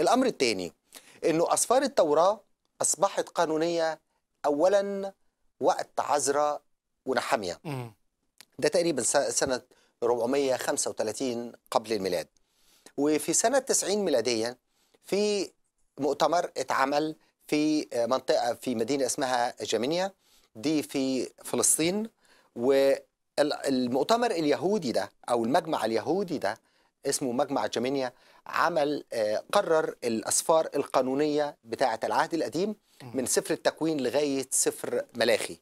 الأمر الثاني أنه أسفار التوراة أصبحت قانونية أولا وقت عزرا ونحمية ده تقريبا سنة 435 قبل الميلاد وفي سنة 90 ميلاديا في مؤتمر اتعمل في منطقة في مدينة اسمها جامينيا دي في فلسطين والمؤتمر اليهودي ده أو المجمع اليهودي ده اسمه مجمع جامينيا عمل آه، قرر الاسفار القانونيه بتاعه العهد القديم من سفر التكوين لغايه سفر ملاخي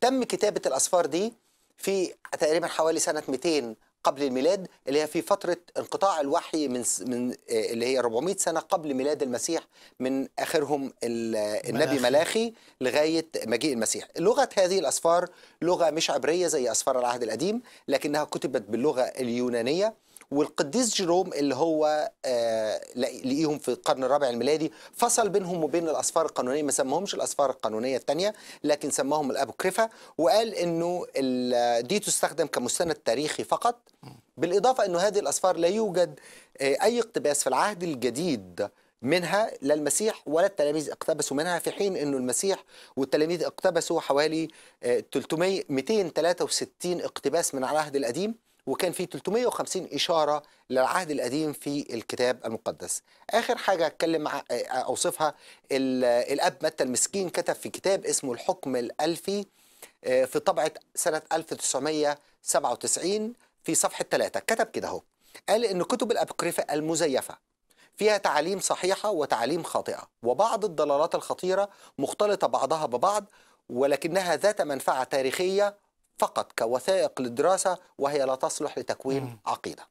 تم كتابه الاسفار دي في تقريبا حوالي سنه 200 قبل الميلاد اللي هي في فتره انقطاع الوحي من من اللي هي 400 سنه قبل ميلاد المسيح من اخرهم النبي ملاخي, ملاخي لغايه مجيء المسيح. لغه هذه الاسفار لغه مش عبريه زي اسفار العهد القديم لكنها كتبت باللغه اليونانيه والقديس جيروم اللي هو آه، لقيهم في القرن الرابع الميلادي فصل بينهم وبين الاسفار القانونيه ما سماهمش الاسفار القانونيه الثانيه لكن سماهم الابوكريفا وقال انه دي تستخدم كمستند تاريخي فقط بالاضافه انه هذه الاسفار لا يوجد آه، اي اقتباس في العهد الجديد منها لا المسيح ولا التلاميذ اقتبسوا منها في حين انه المسيح والتلاميذ اقتبسوا حوالي 300 آه، 263 اقتباس من العهد القديم وكان في 350 إشارة للعهد القديم في الكتاب المقدس اخر حاجه اتكلم اوصفها الاب متى المسكين كتب في كتاب اسمه الحكم الالفي آه، في طبعه سنه 1997 في صفحه 3 كتب كده اهو قال ان كتب الابوكريفه المزيفه فيها تعاليم صحيحه وتعاليم خاطئه وبعض الضلالات الخطيره مختلطه بعضها ببعض ولكنها ذات منفعه تاريخيه فقط كوثائق للدراسة وهي لا تصلح لتكوين عقيدة